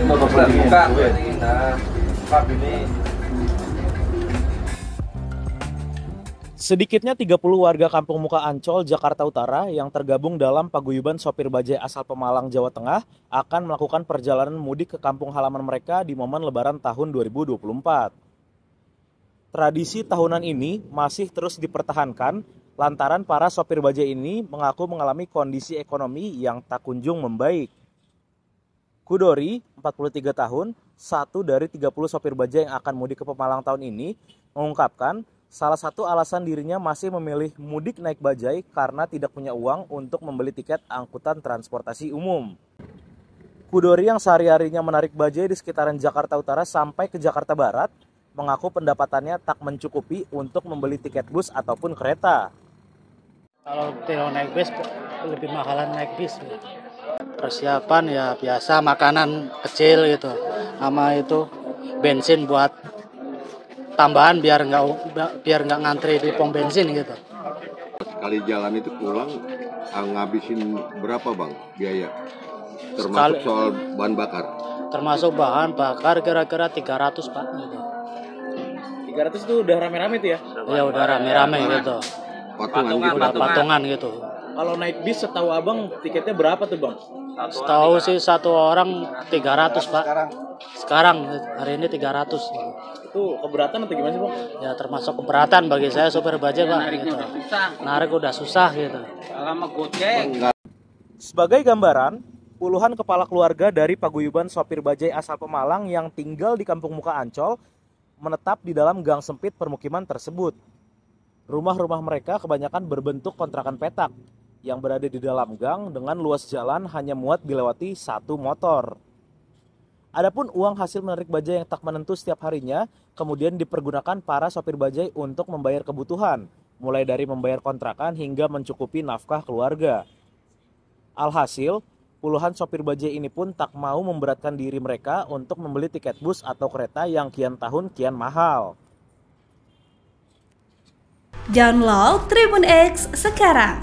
Nah. Sedikitnya 30 warga kampung muka Ancol, Jakarta Utara yang tergabung dalam paguyuban sopir bajai asal Pemalang, Jawa Tengah akan melakukan perjalanan mudik ke kampung halaman mereka di momen lebaran tahun 2024. Tradisi tahunan ini masih terus dipertahankan lantaran para sopir bajai ini mengaku mengalami kondisi ekonomi yang tak kunjung membaik. Kudori, 43 tahun, satu dari 30 sopir baja yang akan mudik ke Pemalang tahun ini, mengungkapkan salah satu alasan dirinya masih memilih mudik naik bajai karena tidak punya uang untuk membeli tiket angkutan transportasi umum. Kudori yang sehari-harinya menarik bajai di sekitaran Jakarta Utara sampai ke Jakarta Barat, mengaku pendapatannya tak mencukupi untuk membeli tiket bus ataupun kereta. Kalau tidak naik bus, lebih mahalan naik bis persiapan ya biasa makanan kecil gitu sama itu bensin buat tambahan biar nggak biar nggak ngantri di pom bensin gitu kali jalan itu pulang ah, ngabisin berapa bang biaya termasuk sekali, soal bahan bakar termasuk bahan bakar kira-kira 300 pak gitu 300 itu udah rame-rame tuh ya iya udah rame-rame gitu patungan, patungan, gitu. patungan gitu kalau naik bis setahu abang tiketnya berapa tuh bang Setahu sih satu orang 300, 300 Pak. Sekarang. Sekarang hari ini 300. Itu keberatan atau gimana sih, pak? Ya termasuk keberatan bagi saya sopir bajaj, ya, Pak. gitu. udah susah. Narik udah susah gitu. Lama gocek. Sebagai gambaran, puluhan kepala keluarga dari paguyuban sopir bajai asal Pemalang yang tinggal di kampung muka Ancol menetap di dalam gang sempit permukiman tersebut. Rumah-rumah mereka kebanyakan berbentuk kontrakan petak yang berada di dalam gang dengan luas jalan hanya muat dilewati satu motor. Adapun uang hasil menarik bajai yang tak menentu setiap harinya kemudian dipergunakan para sopir bajai untuk membayar kebutuhan, mulai dari membayar kontrakan hingga mencukupi nafkah keluarga. Alhasil, puluhan sopir bajai ini pun tak mau memberatkan diri mereka untuk membeli tiket bus atau kereta yang kian tahun kian mahal. Download Tribun X sekarang